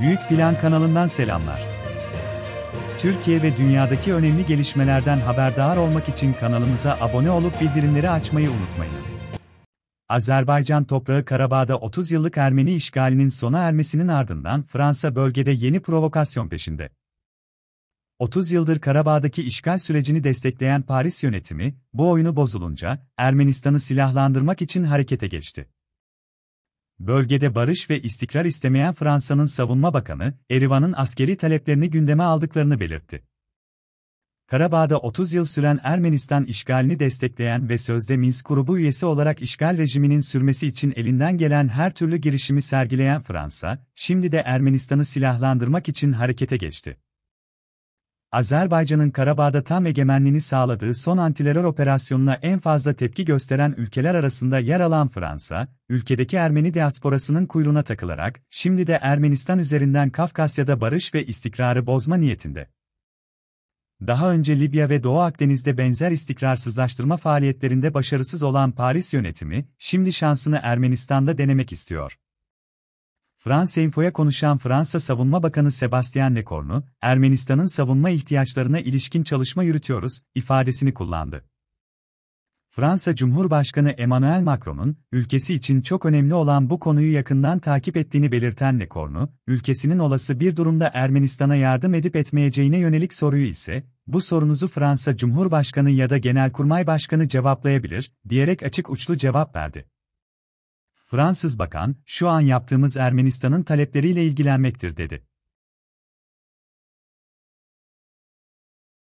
Büyük Plan kanalından selamlar. Türkiye ve dünyadaki önemli gelişmelerden haberdar olmak için kanalımıza abone olup bildirimleri açmayı unutmayınız. Azerbaycan toprağı Karabağ'da 30 yıllık Ermeni işgalinin sona ermesinin ardından Fransa bölgede yeni provokasyon peşinde. 30 yıldır Karabağ'daki işgal sürecini destekleyen Paris yönetimi, bu oyunu bozulunca, Ermenistan'ı silahlandırmak için harekete geçti. Bölgede barış ve istikrar istemeyen Fransa'nın savunma bakanı, Erivan'ın askeri taleplerini gündeme aldıklarını belirtti. Karabağ'da 30 yıl süren Ermenistan işgalini destekleyen ve sözde Minsk grubu üyesi olarak işgal rejiminin sürmesi için elinden gelen her türlü girişimi sergileyen Fransa, şimdi de Ermenistan'ı silahlandırmak için harekete geçti. Azerbaycan'ın Karabağ'da tam egemenliğini sağladığı son antilerör operasyonuna en fazla tepki gösteren ülkeler arasında yer alan Fransa, ülkedeki Ermeni diasporasının kuyruğuna takılarak, şimdi de Ermenistan üzerinden Kafkasya'da barış ve istikrarı bozma niyetinde. Daha önce Libya ve Doğu Akdeniz'de benzer istikrarsızlaştırma faaliyetlerinde başarısız olan Paris yönetimi, şimdi şansını Ermenistan'da denemek istiyor. Fransa Info'ya konuşan Fransa Savunma Bakanı Sebastien Lecornu, Ermenistan'ın savunma ihtiyaçlarına ilişkin çalışma yürütüyoruz, ifadesini kullandı. Fransa Cumhurbaşkanı Emmanuel Macron'un, ülkesi için çok önemli olan bu konuyu yakından takip ettiğini belirten Lecornu, ülkesinin olası bir durumda Ermenistan'a yardım edip etmeyeceğine yönelik soruyu ise, bu sorunuzu Fransa Cumhurbaşkanı ya da Genelkurmay Başkanı cevaplayabilir, diyerek açık uçlu cevap verdi. Fransız bakan, şu an yaptığımız Ermenistan'ın talepleriyle ilgilenmektir dedi.